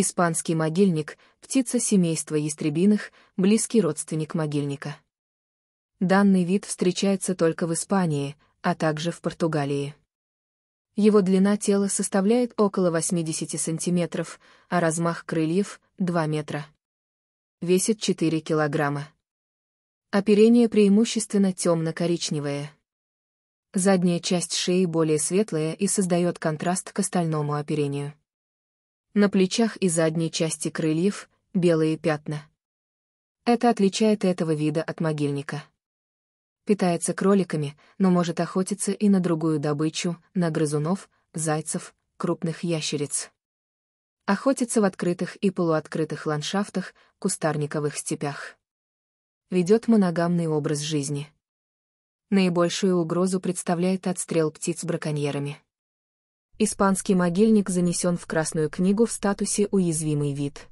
Испанский могильник – птица семейства ястребиных, близкий родственник могильника. Данный вид встречается только в Испании, а также в Португалии. Его длина тела составляет около 80 сантиметров, а размах крыльев – 2 метра. Весит 4 килограмма. Оперение преимущественно темно-коричневое. Задняя часть шеи более светлая и создает контраст к остальному оперению. На плечах и задней части крыльев — белые пятна. Это отличает этого вида от могильника. Питается кроликами, но может охотиться и на другую добычу, на грызунов, зайцев, крупных ящериц. Охотится в открытых и полуоткрытых ландшафтах, кустарниковых степях. Ведет моногамный образ жизни. Наибольшую угрозу представляет отстрел птиц браконьерами. Испанский могильник занесен в Красную книгу в статусе «Уязвимый вид».